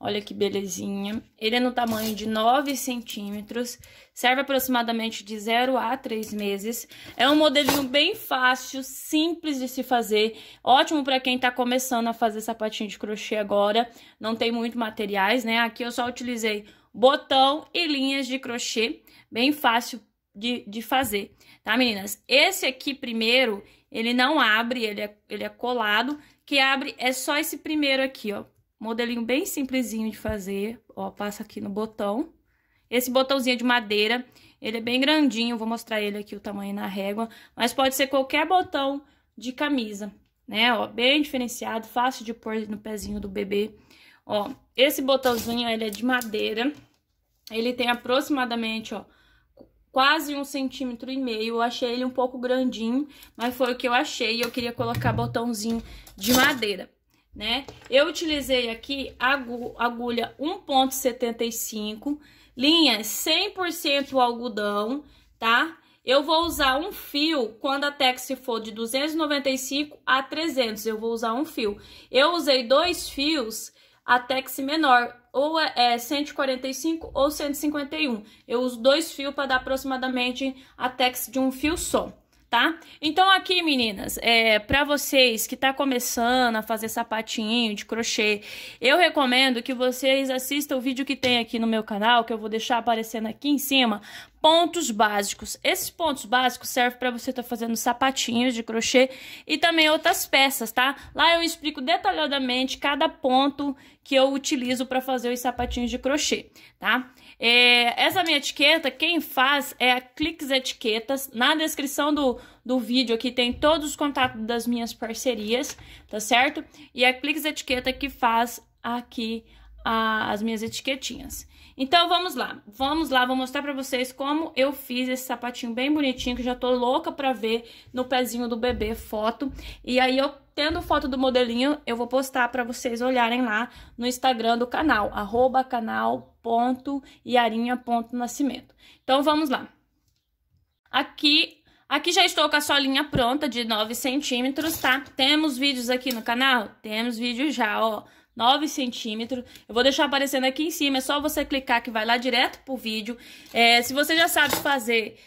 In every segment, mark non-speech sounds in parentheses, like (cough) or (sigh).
Olha que belezinha. Ele é no tamanho de 9 centímetros, serve aproximadamente de 0 a 3 meses. É um modelinho bem fácil, simples de se fazer, ótimo para quem está começando a fazer sapatinho de crochê agora. Não tem muito materiais, né? Aqui eu só utilizei botão e linhas de crochê, bem fácil de, de fazer, tá, meninas? Esse aqui primeiro, ele não abre, ele é, ele é colado, que abre é só esse primeiro aqui, ó, Modelinho bem simplesinho de fazer, ó, passa aqui no botão. Esse botãozinho de madeira, ele é bem grandinho, vou mostrar ele aqui o tamanho na régua, mas pode ser qualquer botão de camisa, né, ó, bem diferenciado, fácil de pôr no pezinho do bebê. Ó, esse botãozinho, ele é de madeira, ele tem aproximadamente, ó, quase um centímetro e meio. Eu achei ele um pouco grandinho, mas foi o que eu achei. Eu queria colocar botãozinho de madeira né? Eu utilizei aqui agulha 1.75, linha 100% algodão, tá? Eu vou usar um fio quando a tex for de 295 a 300, eu vou usar um fio. Eu usei dois fios, a tex menor, ou é 145 é ou 151. Eu uso dois fios para dar aproximadamente a tex de um fio só tá? Então aqui, meninas, é, para vocês que tá começando a fazer sapatinho de crochê, eu recomendo que vocês assistam o vídeo que tem aqui no meu canal, que eu vou deixar aparecendo aqui em cima, pontos básicos. Esses pontos básicos servem para você estar tá fazendo sapatinhos de crochê e também outras peças, tá? Lá eu explico detalhadamente cada ponto que eu utilizo para fazer os sapatinhos de crochê, tá? É, essa minha etiqueta, quem faz é a Cliques Etiquetas. Na descrição do, do vídeo aqui tem todos os contatos das minhas parcerias, tá certo? E é a Cliques Etiqueta que faz aqui a, as minhas etiquetinhas. Então vamos lá, vamos lá, vou mostrar pra vocês como eu fiz esse sapatinho bem bonitinho, que já tô louca pra ver no pezinho do bebê foto. E aí eu, tendo foto do modelinho, eu vou postar pra vocês olharem lá no Instagram do canal, arroba canal.iarinha.nascimento. Então vamos lá. Aqui Aqui já estou com a solinha pronta de 9 centímetros, tá? Temos vídeos aqui no canal? Temos vídeo já, ó. 9 centímetros. Eu vou deixar aparecendo aqui em cima, é só você clicar que vai lá direto pro vídeo. É, se você já sabe fazer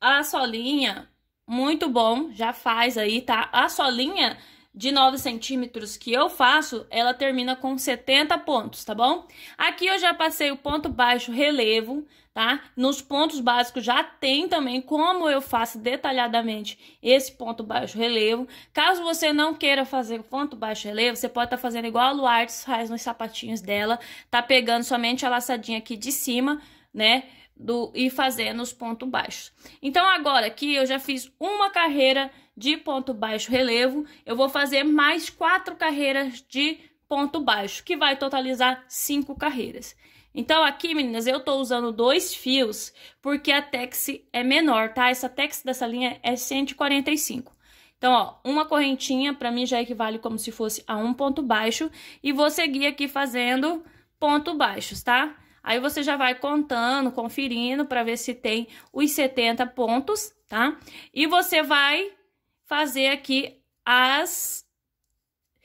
a solinha, muito bom, já faz aí, tá? A solinha de 9 centímetros que eu faço, ela termina com 70 pontos, tá bom? Aqui eu já passei o ponto baixo relevo, tá? Nos pontos básicos já tem também como eu faço detalhadamente esse ponto baixo relevo. Caso você não queira fazer o ponto baixo relevo, você pode estar tá fazendo igual a Luartes faz nos sapatinhos dela, tá pegando somente a laçadinha aqui de cima, né? Do, e fazendo os pontos baixos. Então, agora aqui eu já fiz uma carreira de ponto baixo relevo, eu vou fazer mais quatro carreiras de ponto baixo, que vai totalizar cinco carreiras. Então, aqui, meninas, eu tô usando dois fios, porque a tex é menor, tá? Essa tex dessa linha é 145. Então, ó, uma correntinha, pra mim, já equivale como se fosse a um ponto baixo. E vou seguir aqui fazendo ponto baixos, tá? Aí, você já vai contando, conferindo, pra ver se tem os 70 pontos, tá? E você vai fazer aqui as...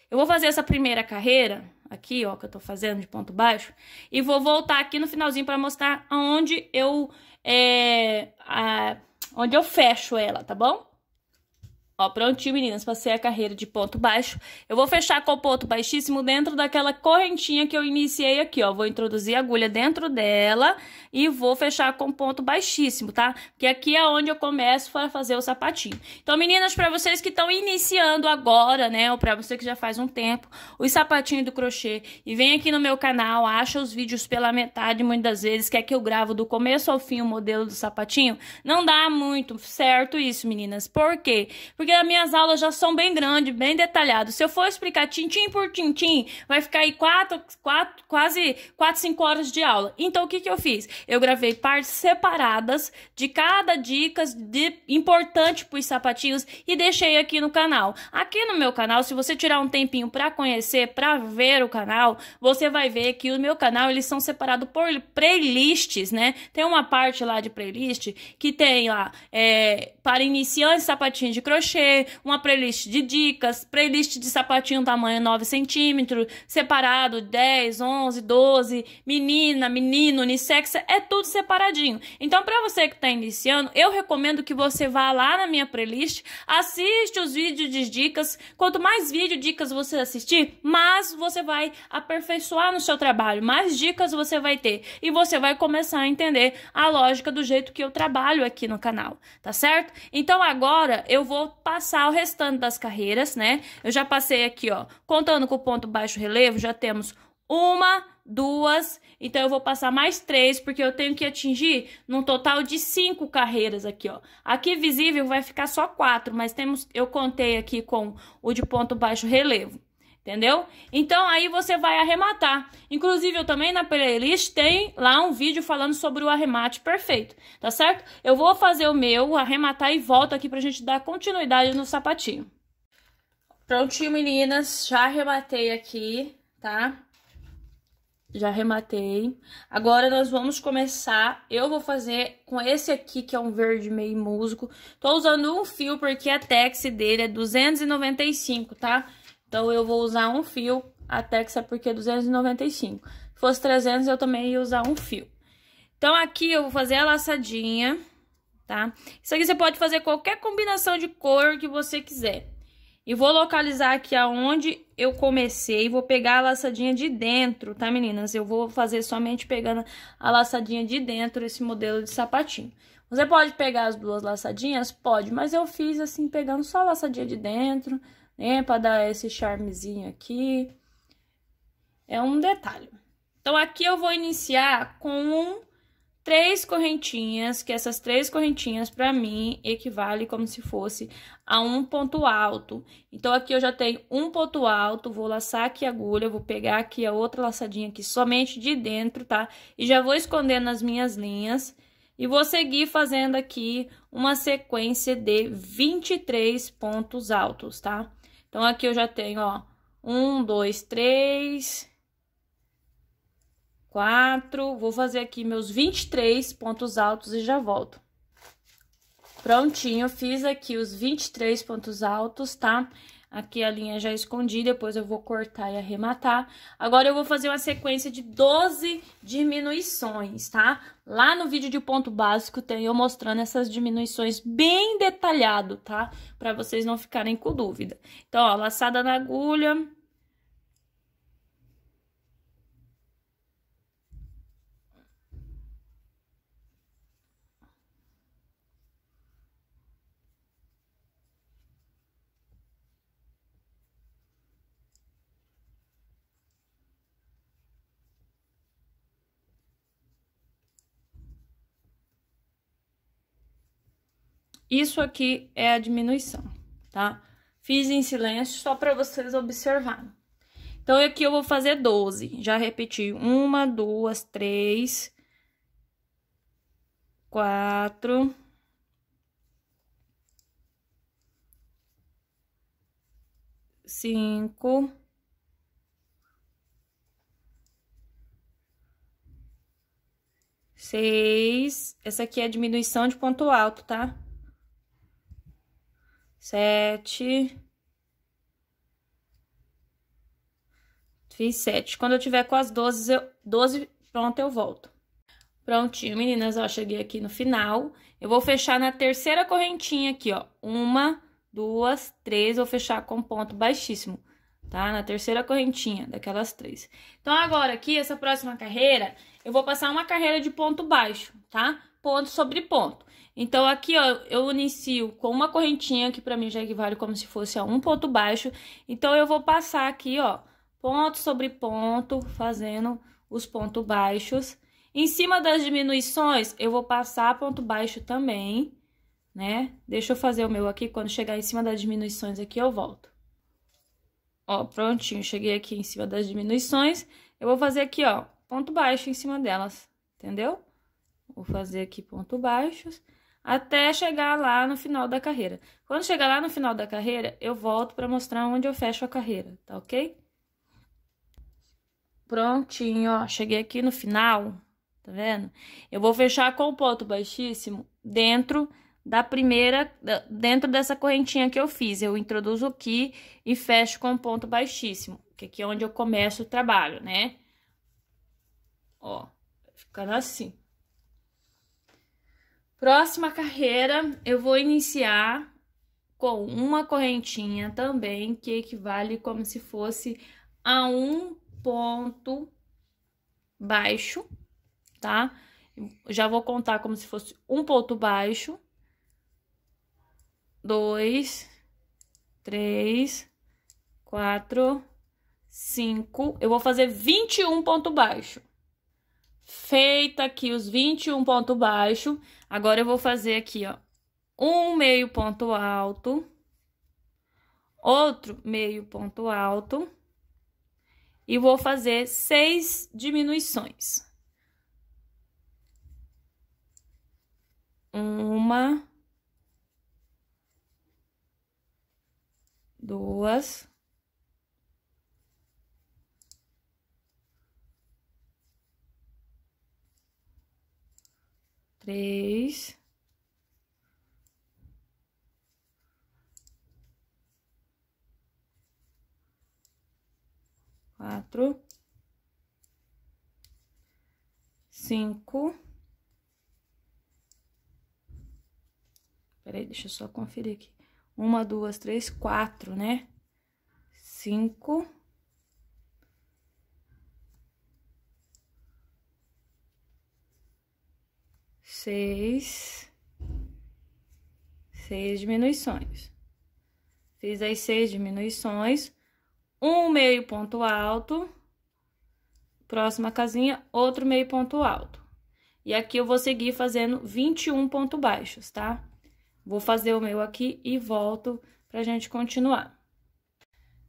Eu vou fazer essa primeira carreira aqui, ó, que eu tô fazendo de ponto baixo, e vou voltar aqui no finalzinho para mostrar onde eu... É, a, onde eu fecho ela, tá bom? Ó, prontinho, meninas, passei a carreira de ponto baixo. Eu vou fechar com o ponto baixíssimo dentro daquela correntinha que eu iniciei aqui, ó. Vou introduzir a agulha dentro dela e vou fechar com ponto baixíssimo, tá? Porque aqui é onde eu começo para fazer o sapatinho. Então, meninas, para vocês que estão iniciando agora, né, ou para você que já faz um tempo, os sapatinhos do crochê, e vem aqui no meu canal, acha os vídeos pela metade muitas vezes, quer que eu gravo do começo ao fim o modelo do sapatinho? Não dá muito certo isso, meninas. Por quê? Porque porque as minhas aulas já são bem grandes, bem detalhadas. Se eu for explicar tintim por tintim, vai ficar aí quatro, quatro, quase 4, 5 horas de aula. Então, o que, que eu fiz? Eu gravei partes separadas de cada dicas de, importante para os sapatinhos e deixei aqui no canal. Aqui no meu canal, se você tirar um tempinho para conhecer, para ver o canal, você vai ver que o meu canal, eles são separados por playlists, né? Tem uma parte lá de playlist que tem lá é, para iniciantes sapatinhos de crochê, crochê, uma playlist de dicas, playlist de sapatinho tamanho 9 centímetros, separado 10, 11, 12, menina, menino, unissex, é tudo separadinho. Então, para você que está iniciando, eu recomendo que você vá lá na minha playlist, assiste os vídeos de dicas. Quanto mais vídeo dicas você assistir, mais você vai aperfeiçoar no seu trabalho, mais dicas você vai ter e você vai começar a entender a lógica do jeito que eu trabalho aqui no canal, tá certo? Então agora eu vou passar o restante das carreiras, né? Eu já passei aqui, ó, contando com o ponto baixo relevo, já temos uma, duas, então eu vou passar mais três, porque eu tenho que atingir num total de cinco carreiras aqui, ó. Aqui visível vai ficar só quatro, mas temos, eu contei aqui com o de ponto baixo relevo. Entendeu? Então aí você vai arrematar. Inclusive, eu também na playlist tem lá um vídeo falando sobre o arremate perfeito, tá certo? Eu vou fazer o meu, arrematar e volto aqui pra gente dar continuidade no sapatinho. Prontinho, meninas. Já arrematei aqui, tá? Já arrematei. Agora nós vamos começar. Eu vou fazer com esse aqui, que é um verde meio musgo. Tô usando um fio, porque a tex dele é 295, Tá? Então, eu vou usar um fio, que Texa porque é 295. Se fosse 300, eu também ia usar um fio. Então, aqui eu vou fazer a laçadinha, tá? Isso aqui você pode fazer qualquer combinação de cor que você quiser. E vou localizar aqui aonde eu comecei, vou pegar a laçadinha de dentro, tá, meninas? Eu vou fazer somente pegando a laçadinha de dentro, esse modelo de sapatinho. Você pode pegar as duas laçadinhas? Pode, mas eu fiz assim, pegando só a laçadinha de dentro, né? Para dar esse charmezinho aqui. É um detalhe. Então, aqui eu vou iniciar com três correntinhas, que essas três correntinhas, para mim, equivale como se fosse a um ponto alto. Então, aqui eu já tenho um ponto alto, vou laçar aqui a agulha, vou pegar aqui a outra laçadinha aqui somente de dentro, tá? E já vou escondendo as minhas linhas e vou seguir fazendo aqui uma sequência de 23 pontos altos, tá? Então, aqui eu já tenho, ó, um, dois, três, quatro. Vou fazer aqui meus 23 pontos altos e já volto. Prontinho, fiz aqui os 23 pontos altos, tá? Tá? Aqui a linha já escondi, depois eu vou cortar e arrematar. Agora eu vou fazer uma sequência de 12 diminuições, tá? Lá no vídeo de ponto básico tem eu mostrando essas diminuições bem detalhado, tá? Pra vocês não ficarem com dúvida. Então, ó, laçada na agulha, Isso aqui é a diminuição, tá? Fiz em silêncio só para vocês observarem. Então, aqui eu vou fazer 12. Já repeti. Uma, duas, três, quatro... Cinco... Seis... Essa aqui é a diminuição de ponto alto, tá? sete. Fiz sete. Quando eu tiver com as doze eu, doze pronto, eu volto. Prontinho, meninas, ó, cheguei aqui no final. Eu vou fechar na terceira correntinha aqui, ó. Uma, duas, três, vou fechar com ponto baixíssimo, tá? Na terceira correntinha daquelas três. Então, agora aqui, essa próxima carreira, eu vou passar uma carreira de ponto baixo, tá? Ponto sobre ponto. Então aqui, ó, eu inicio com uma correntinha que para mim já equivale como se fosse a um ponto baixo. Então eu vou passar aqui, ó, ponto sobre ponto, fazendo os pontos baixos. Em cima das diminuições, eu vou passar ponto baixo também, né? Deixa eu fazer o meu aqui, quando chegar em cima das diminuições aqui, eu volto. Ó, prontinho, cheguei aqui em cima das diminuições. Eu vou fazer aqui, ó, ponto baixo em cima delas, entendeu? Vou fazer aqui ponto baixos até chegar lá no final da carreira. Quando chegar lá no final da carreira, eu volto para mostrar onde eu fecho a carreira, tá ok? Prontinho, ó, cheguei aqui no final, tá vendo? Eu vou fechar com o ponto baixíssimo dentro da primeira, dentro dessa correntinha que eu fiz. Eu introduzo aqui e fecho com ponto baixíssimo, que aqui é onde eu começo o trabalho, né? Ó, ficando assim. Próxima carreira, eu vou iniciar com uma correntinha também, que equivale como se fosse a um ponto baixo, tá? Já vou contar como se fosse um ponto baixo. Dois, três, quatro, cinco. Eu vou fazer 21 ponto baixo. Feita aqui os 21 ponto baixo, Agora eu vou fazer aqui, ó, um meio ponto alto, outro meio ponto alto, e vou fazer seis diminuições. Uma, duas, três. Quatro. Cinco. Peraí, deixa eu só conferir aqui. Uma, duas, três, quatro, né? Cinco. seis, seis diminuições. Fiz as seis diminuições, um meio ponto alto, próxima casinha, outro meio ponto alto. E aqui eu vou seguir fazendo 21 pontos baixos, tá? Vou fazer o meu aqui e volto pra gente continuar.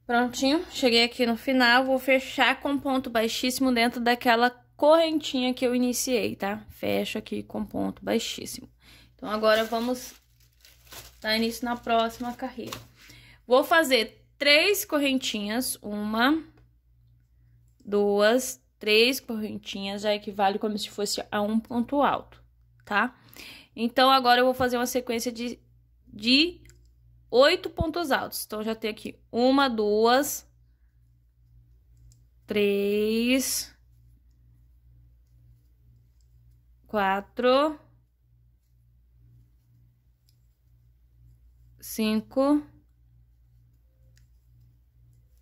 Prontinho, cheguei aqui no final, vou fechar com ponto baixíssimo dentro daquela correntinha que eu iniciei, tá? Fecho aqui com ponto baixíssimo. Então, agora vamos dar início na próxima carreira. Vou fazer três correntinhas, uma, duas, três correntinhas, já equivale como se fosse a um ponto alto, tá? Então, agora eu vou fazer uma sequência de, de oito pontos altos. Então, já tem aqui uma, duas, três quatro, cinco,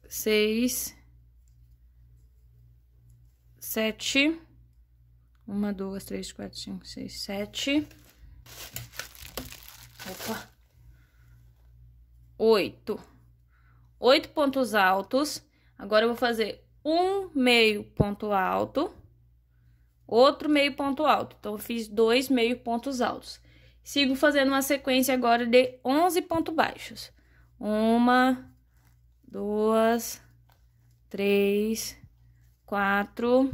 seis, sete. Uma, duas, três, quatro, cinco, seis, sete. Opa! Oito. Oito pontos altos. Agora eu vou fazer um meio ponto alto outro meio ponto alto. Então, eu fiz dois meio pontos altos. Sigo fazendo uma sequência agora de 11 pontos baixos. Uma, duas, três, quatro.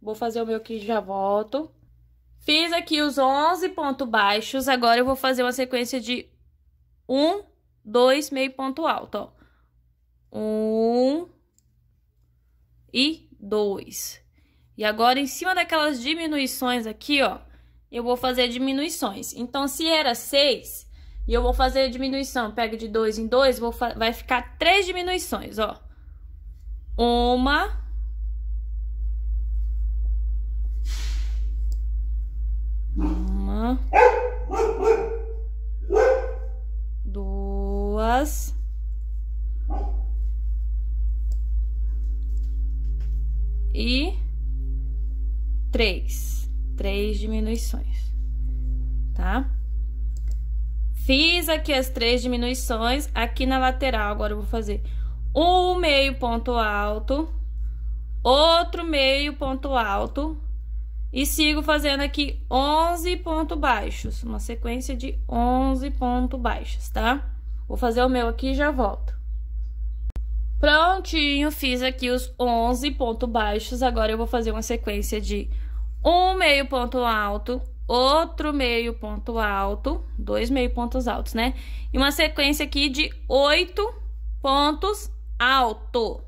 Vou fazer o meu que já volto. Fiz aqui os 11 pontos baixos. Agora, eu vou fazer uma sequência de um, dois meio ponto alto, ó. Um e dois. E agora, em cima daquelas diminuições aqui, ó, eu vou fazer diminuições. Então, se era 6, e eu vou fazer a diminuição, pego de 2 em 2, vai ficar três diminuições, ó. Uma... Uma... Duas... E três, três diminuições, tá? Fiz aqui as três diminuições, aqui na lateral agora eu vou fazer um meio ponto alto, outro meio ponto alto e sigo fazendo aqui 11 pontos baixos, uma sequência de 11 pontos baixos, tá? Vou fazer o meu aqui e já volto. Prontinho, fiz aqui os 11 pontos baixos, agora eu vou fazer uma sequência de um meio ponto alto, outro meio ponto alto, dois meio pontos altos, né? E uma sequência aqui de oito pontos alto.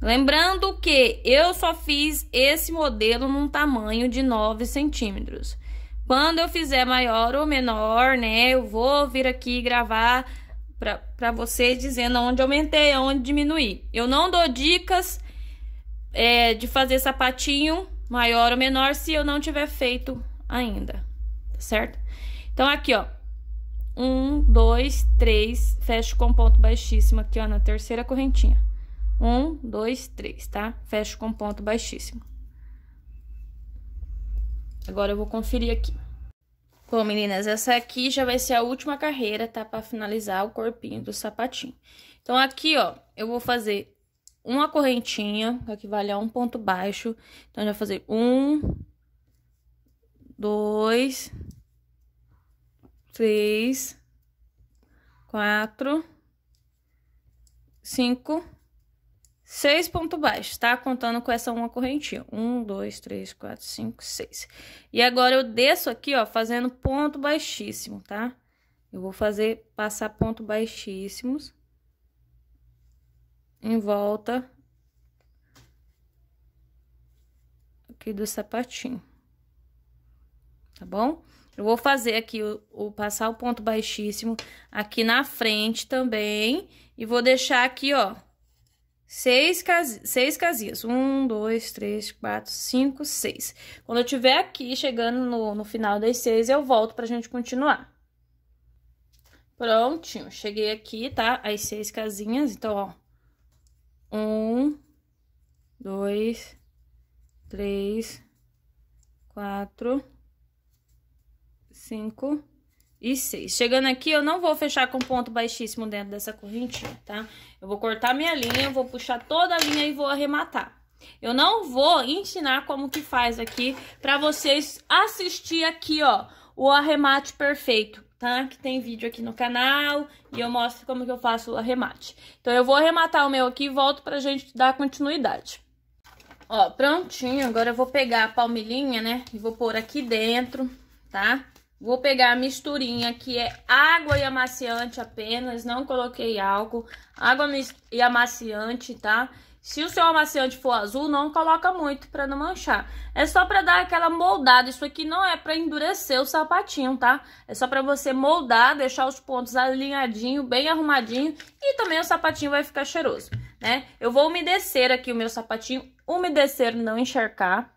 Lembrando que eu só fiz esse modelo num tamanho de 9 centímetros. Quando eu fizer maior ou menor, né, eu vou vir aqui gravar para vocês dizendo onde aumentei, onde diminuí. Eu não dou dicas é, de fazer sapatinho maior ou menor se eu não tiver feito ainda, tá certo? Então, aqui, ó. Um, dois, três, fecho com ponto baixíssimo aqui, ó, na terceira correntinha. Um, dois, três, tá? Fecho com ponto baixíssimo. Agora eu vou conferir aqui. Bom, meninas, essa aqui já vai ser a última carreira, tá? Pra finalizar o corpinho do sapatinho. Então, aqui, ó, eu vou fazer uma correntinha, que equivale a um ponto baixo. Então, já fazer um, dois, três, quatro, cinco Seis pontos baixos, tá? Contando com essa uma correntinha. Um, dois, três, quatro, cinco, seis. E agora eu desço aqui, ó, fazendo ponto baixíssimo, tá? Eu vou fazer, passar ponto baixíssimos. Em volta. Aqui do sapatinho. Tá bom? Eu vou fazer aqui o, o passar o ponto baixíssimo aqui na frente também. E vou deixar aqui, ó seis, cas... seis casinhas. Um, dois, três, quatro, cinco, seis. Quando eu tiver aqui, chegando no, no final das seis, eu volto pra gente continuar. Prontinho, cheguei aqui, tá? As seis casinhas, então, ó. Um, dois, três, quatro, cinco, e 6. Chegando aqui, eu não vou fechar com ponto baixíssimo dentro dessa correntinha, tá? Eu vou cortar minha linha, vou puxar toda a linha e vou arrematar. Eu não vou ensinar como que faz aqui pra vocês assistir aqui, ó, o arremate perfeito, tá? Que tem vídeo aqui no canal e eu mostro como que eu faço o arremate. Então, eu vou arrematar o meu aqui e volto pra gente dar continuidade. Ó, prontinho. Agora eu vou pegar a palmilhinha, né? E vou pôr aqui dentro, tá? Tá? Vou pegar a misturinha, que é água e amaciante apenas, não coloquei álcool. Água e amaciante, tá? Se o seu amaciante for azul, não coloca muito para não manchar. É só para dar aquela moldada. Isso aqui não é para endurecer o sapatinho, tá? É só para você moldar, deixar os pontos alinhadinho, bem arrumadinho. E também o sapatinho vai ficar cheiroso, né? Eu vou umedecer aqui o meu sapatinho. Umedecer, não encharcar.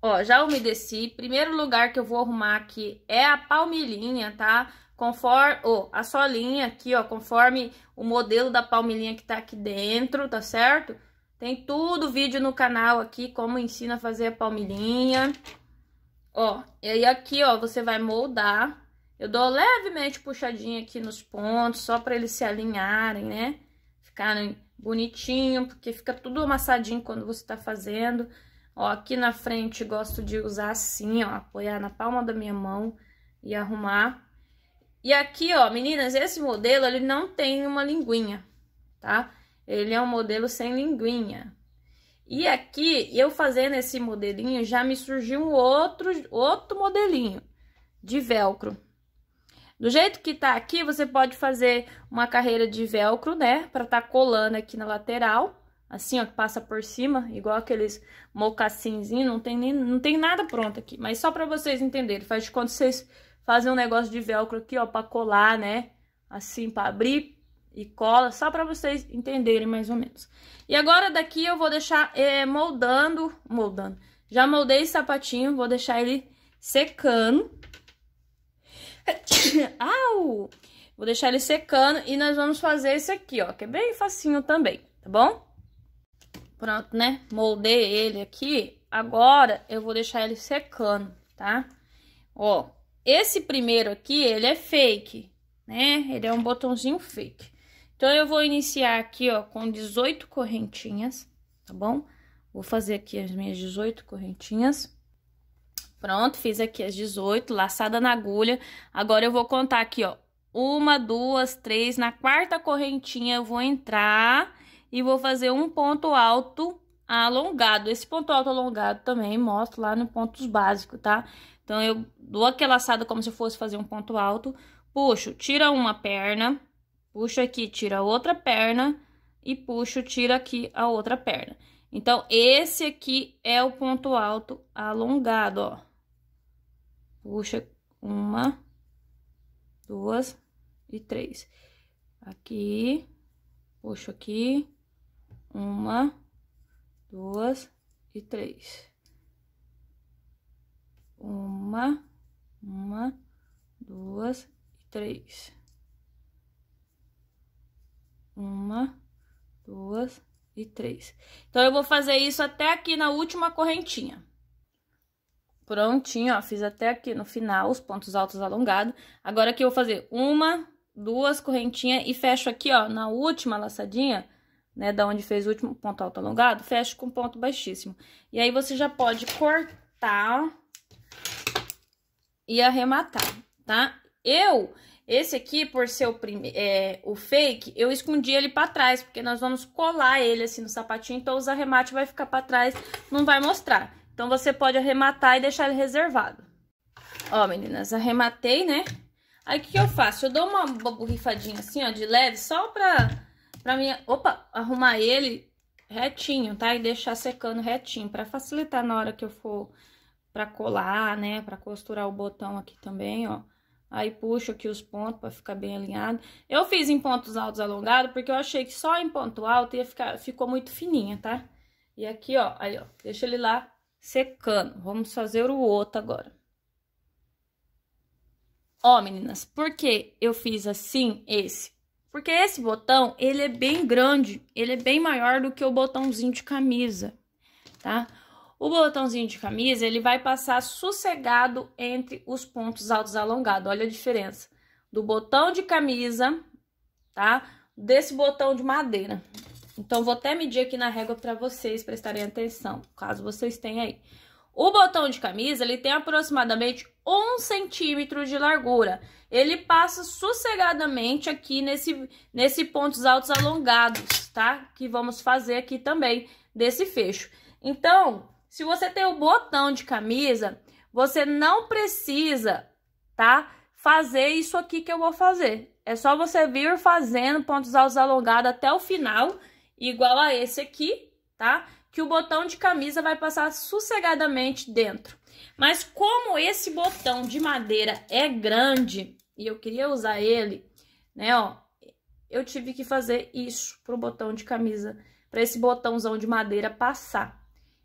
Ó, já umedeci. Primeiro lugar que eu vou arrumar aqui é a palmilhinha, tá? Conforme, ó, a solinha aqui, ó, conforme o modelo da palmilhinha que tá aqui dentro, tá certo? Tem tudo vídeo no canal aqui, como ensina a fazer a palmilhinha. Ó, e aí aqui, ó, você vai moldar. Eu dou levemente puxadinha aqui nos pontos, só pra eles se alinharem, né? Ficarem bonitinho, porque fica tudo amassadinho quando você tá fazendo. Ó, aqui na frente gosto de usar assim, ó, apoiar na palma da minha mão e arrumar. E aqui, ó, meninas, esse modelo, ele não tem uma linguinha, tá? Ele é um modelo sem linguinha. E aqui, eu fazendo esse modelinho, já me surgiu um outro, outro modelinho de velcro. Do jeito que tá aqui, você pode fazer uma carreira de velcro, né? Pra tá colando aqui na lateral assim, ó, que passa por cima, igual aqueles mocassinzinhos, não tem, nem, não tem nada pronto aqui. Mas só pra vocês entenderem, faz de conta vocês fazem um negócio de velcro aqui, ó, pra colar, né? Assim, pra abrir e cola, só pra vocês entenderem mais ou menos. E agora daqui eu vou deixar é, moldando, moldando. Já moldei esse sapatinho, vou deixar ele secando. (coughs) Au! Vou deixar ele secando e nós vamos fazer esse aqui, ó, que é bem facinho também, tá bom? Pronto, né? Moldei ele aqui. Agora, eu vou deixar ele secando, tá? Ó, esse primeiro aqui, ele é fake, né? Ele é um botãozinho fake. Então, eu vou iniciar aqui, ó, com 18 correntinhas, tá bom? Vou fazer aqui as minhas 18 correntinhas. Pronto, fiz aqui as 18, laçada na agulha. Agora, eu vou contar aqui, ó. Uma, duas, três. Na quarta correntinha, eu vou entrar e vou fazer um ponto alto alongado. Esse ponto alto alongado também mostro lá no pontos básicos, tá? Então, eu dou aquela assada como se fosse fazer um ponto alto, puxo, tira uma perna, puxo aqui, tira outra perna e puxo, tira aqui a outra perna. Então, esse aqui é o ponto alto alongado, ó. Puxa uma, duas e três. Aqui, puxo aqui, uma, duas e três. Uma, uma, duas e três. Uma, duas e três. Então, eu vou fazer isso até aqui na última correntinha. Prontinho, ó, fiz até aqui no final, os pontos altos alongados. Agora, aqui eu vou fazer uma, duas correntinhas e fecho aqui, ó, na última laçadinha né, da onde fez o último ponto alto alongado, fecha com ponto baixíssimo. E aí você já pode cortar e arrematar, tá? Eu, esse aqui, por ser o, prime, é, o fake, eu escondi ele pra trás, porque nós vamos colar ele assim no sapatinho, então os arremates vai ficar pra trás, não vai mostrar. Então, você pode arrematar e deixar ele reservado. Ó, meninas, arrematei, né? Aí, o que, que eu faço? Eu dou uma borrifadinha assim, ó, de leve, só pra Pra mim, opa, arrumar ele retinho, tá? E deixar secando retinho, pra facilitar na hora que eu for pra colar, né? Pra costurar o botão aqui também, ó. Aí puxo aqui os pontos pra ficar bem alinhado. Eu fiz em pontos altos alongado, porque eu achei que só em ponto alto ia ficar, ficou muito fininha, tá? E aqui, ó, aí, ó, deixa ele lá secando. Vamos fazer o outro agora. Ó, meninas, porque eu fiz assim esse? Porque esse botão, ele é bem grande, ele é bem maior do que o botãozinho de camisa, tá? O botãozinho de camisa, ele vai passar sossegado entre os pontos altos alongados. Olha a diferença do botão de camisa, tá? Desse botão de madeira. Então, vou até medir aqui na régua para vocês prestarem atenção, caso vocês tenham aí. O botão de camisa ele tem aproximadamente 1 centímetro de largura. Ele passa sossegadamente aqui nesse, nesse pontos altos alongados, tá? Que vamos fazer aqui também desse fecho. Então, se você tem o botão de camisa, você não precisa, tá? Fazer isso aqui que eu vou fazer. É só você vir fazendo pontos altos alongados até o final, igual a esse aqui, tá? que o botão de camisa vai passar sossegadamente dentro. Mas como esse botão de madeira é grande e eu queria usar ele, né, ó, eu tive que fazer isso pro botão de camisa, para esse botãozão de madeira passar.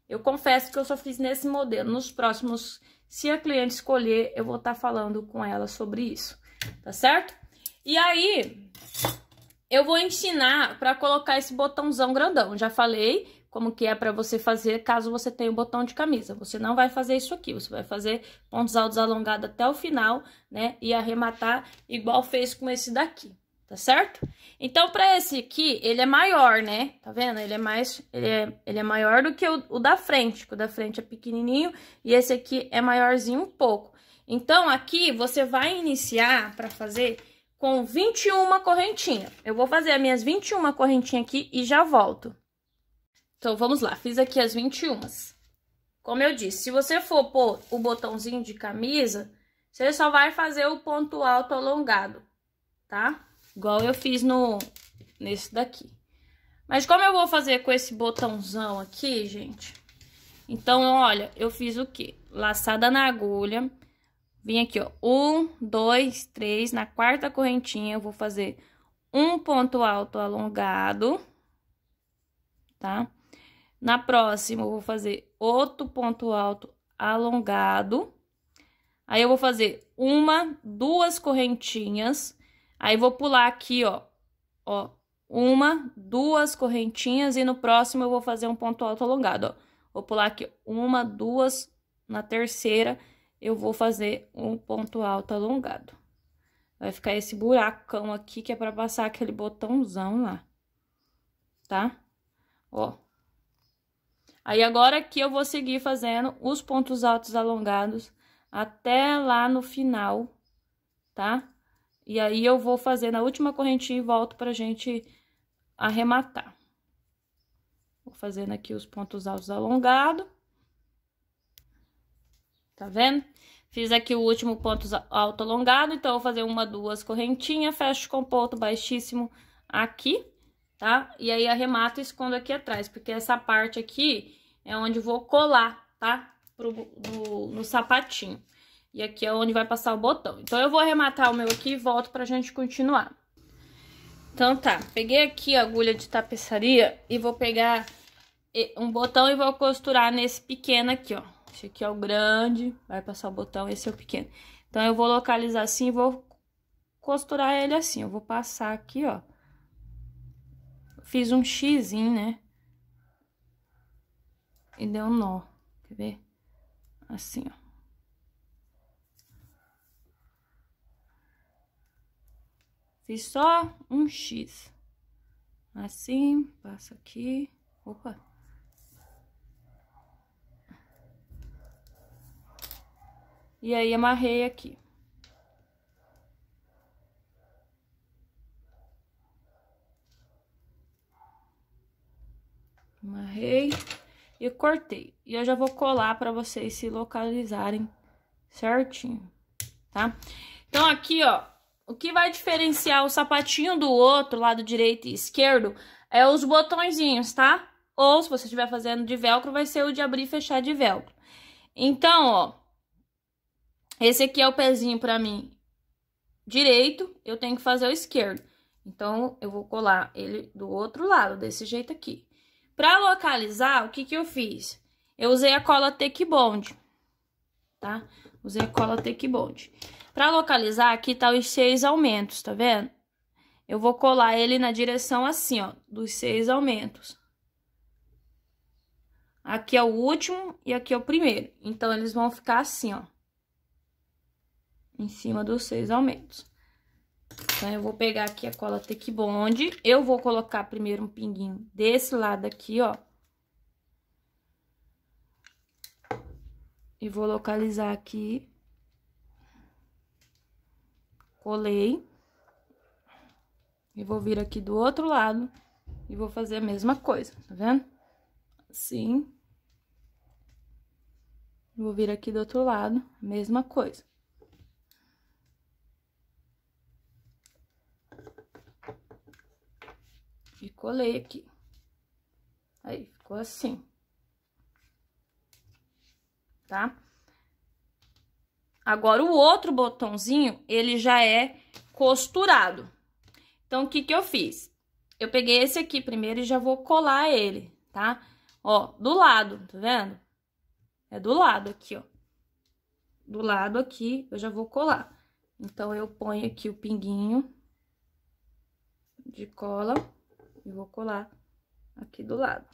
Eu confesso que eu só fiz nesse modelo. Nos próximos, se a cliente escolher, eu vou estar tá falando com ela sobre isso, tá certo? E aí, eu vou ensinar para colocar esse botãozão grandão. Já falei, como que é para você fazer caso você tenha o botão de camisa. Você não vai fazer isso aqui, você vai fazer pontos altos alongados até o final, né? E arrematar igual fez com esse daqui, tá certo? Então, para esse aqui, ele é maior, né? Tá vendo? Ele é mais, ele é, ele é maior do que o, o da frente, que o da frente é pequenininho e esse aqui é maiorzinho um pouco. Então, aqui você vai iniciar para fazer com 21 correntinha. Eu vou fazer as minhas 21 correntinhas aqui e já volto. Então, vamos lá, fiz aqui as 21. Como eu disse, se você for pôr o botãozinho de camisa, você só vai fazer o ponto alto alongado, tá? Igual eu fiz no nesse daqui. Mas como eu vou fazer com esse botãozão aqui, gente? Então, olha, eu fiz o quê? Laçada na agulha. Vim aqui, ó. Um, dois, três. Na quarta correntinha, eu vou fazer um ponto alto alongado, tá? Tá? Na próxima, eu vou fazer outro ponto alto alongado. Aí, eu vou fazer uma, duas correntinhas. Aí, vou pular aqui, ó, ó, uma, duas correntinhas. E no próximo, eu vou fazer um ponto alto alongado, ó. Vou pular aqui, uma, duas, na terceira, eu vou fazer um ponto alto alongado. Vai ficar esse buracão aqui, que é pra passar aquele botãozão lá, tá? Ó, Aí agora aqui eu vou seguir fazendo os pontos altos alongados até lá no final, tá? E aí eu vou fazer na última correntinha e volto pra gente arrematar. Vou fazendo aqui os pontos altos alongados. Tá vendo? Fiz aqui o último ponto alto alongado, então, vou fazer uma, duas correntinhas, fecho com ponto baixíssimo aqui tá? E aí arremato e escondo aqui atrás, porque essa parte aqui é onde vou colar, tá? Pro, do, no sapatinho. E aqui é onde vai passar o botão. Então, eu vou arrematar o meu aqui e volto pra gente continuar. Então, tá. Peguei aqui a agulha de tapeçaria e vou pegar um botão e vou costurar nesse pequeno aqui, ó. Esse aqui é o grande, vai passar o botão, esse é o pequeno. Então, eu vou localizar assim e vou costurar ele assim. Eu vou passar aqui, ó fiz um x, né? E deu um nó, quer ver? Assim, ó. Fiz só um X. Assim, passa aqui. Opa! E aí, amarrei aqui. Amarrei e cortei. E eu já vou colar para vocês se localizarem certinho, tá? Então, aqui, ó, o que vai diferenciar o sapatinho do outro, lado direito e esquerdo, é os botõezinhos, tá? Ou, se você estiver fazendo de velcro, vai ser o de abrir e fechar de velcro. Então, ó, esse aqui é o pezinho pra mim direito, eu tenho que fazer o esquerdo. Então, eu vou colar ele do outro lado, desse jeito aqui. Para localizar, o que que eu fiz? Eu usei a cola Take Bond, tá? Usei a cola Take Bond. Para localizar, aqui tá os seis aumentos, tá vendo? Eu vou colar ele na direção assim, ó, dos seis aumentos. Aqui é o último e aqui é o primeiro. Então, eles vão ficar assim, ó. Em cima dos seis aumentos. Então, eu vou pegar aqui a cola Tec Bond. Eu vou colocar primeiro um pinguinho desse lado aqui, ó. E vou localizar aqui. Colei. E vou vir aqui do outro lado e vou fazer a mesma coisa, tá vendo? Assim. Vou vir aqui do outro lado, mesma coisa. colei aqui. Aí, ficou assim. Tá? Agora, o outro botãozinho, ele já é costurado. Então, o que que eu fiz? Eu peguei esse aqui primeiro e já vou colar ele, tá? Ó, do lado, tá vendo? É do lado aqui, ó. Do lado aqui, eu já vou colar. Então, eu ponho aqui o pinguinho de cola e vou colar aqui do lado.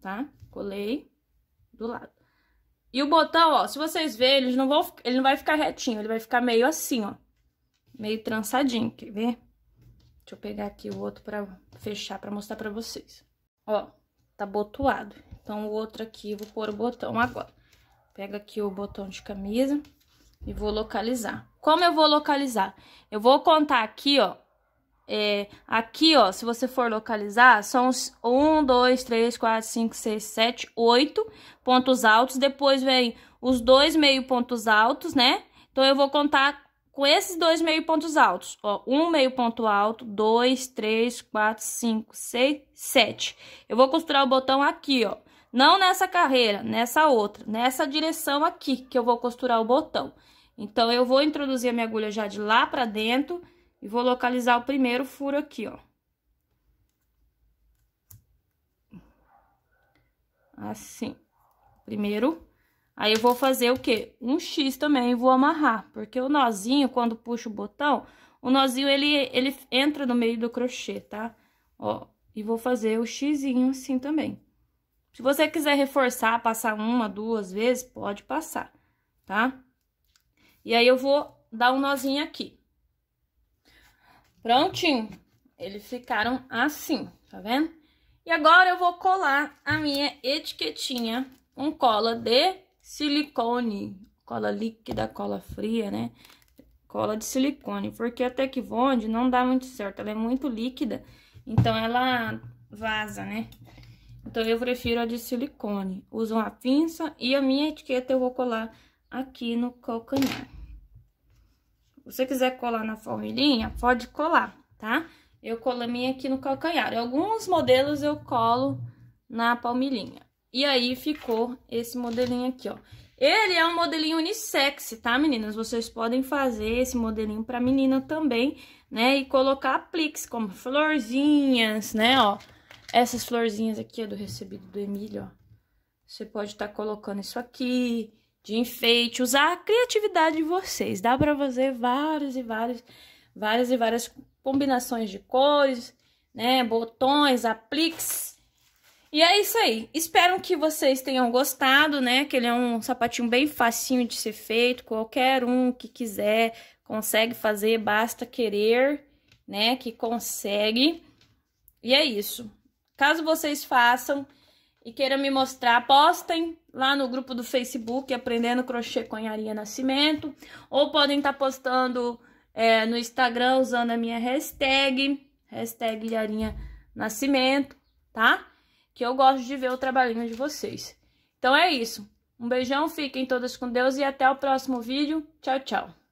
Tá? Colei do lado. E o botão, ó, se vocês verem, eles não vão, ele não vai ficar retinho, ele vai ficar meio assim, ó. Meio trançadinho, quer ver? Deixa eu pegar aqui o outro pra fechar, pra mostrar pra vocês. Ó, tá botuado. Então, o outro aqui, vou pôr o botão agora. Pega aqui o botão de camisa. E vou localizar. Como eu vou localizar? Eu vou contar aqui, ó. É, aqui, ó, se você for localizar, são os 1, 2, 3, 4, 5, 6, 7, 8 pontos altos. Depois vem os dois meio pontos altos, né? Então, eu vou contar com esses dois meio pontos altos. Ó, um meio ponto alto, 2, 3, 4, 5, 6, 7. Eu vou costurar o botão aqui, ó. Não nessa carreira, nessa outra, nessa direção aqui que eu vou costurar o botão. Então, eu vou introduzir a minha agulha já de lá pra dentro e vou localizar o primeiro furo aqui, ó. Assim. Primeiro. Aí, eu vou fazer o quê? Um X também e vou amarrar, porque o nozinho, quando puxa o botão, o nozinho, ele, ele entra no meio do crochê, tá? Ó, e vou fazer o Xzinho assim também. Se você quiser reforçar, passar uma, duas vezes, pode passar, tá? E aí, eu vou dar um nozinho aqui. Prontinho. Eles ficaram assim, tá vendo? E agora, eu vou colar a minha etiquetinha com cola de silicone. Cola líquida, cola fria, né? Cola de silicone. Porque a que Bond não dá muito certo. Ela é muito líquida, então ela vaza, né? Então, eu prefiro a de silicone. Uso uma pinça e a minha etiqueta eu vou colar aqui no calcanhar você quiser colar na formilinha, pode colar, tá? Eu colo a minha aqui no calcanhar. Em alguns modelos eu colo na palmilhinha. E aí ficou esse modelinho aqui, ó. Ele é um modelinho unissex, tá, meninas? Vocês podem fazer esse modelinho pra menina também, né? E colocar apliques como florzinhas, né, ó. Essas florzinhas aqui é do recebido do Emílio, ó. Você pode estar tá colocando isso aqui, de enfeite, usar a criatividade de vocês. Dá para fazer várias e várias, várias e várias combinações de cores, né? Botões, apliques. E é isso aí. Espero que vocês tenham gostado, né? Que ele é um sapatinho bem facinho de ser feito. Qualquer um que quiser consegue fazer, basta querer, né? Que consegue. E é isso. Caso vocês façam, e queiram me mostrar, postem lá no grupo do Facebook, Aprendendo Crochê com Yarinha Nascimento, ou podem estar tá postando é, no Instagram usando a minha hashtag, hashtag Nascimento, tá? Que eu gosto de ver o trabalhinho de vocês. Então é isso. Um beijão, fiquem todas com Deus e até o próximo vídeo. Tchau, tchau.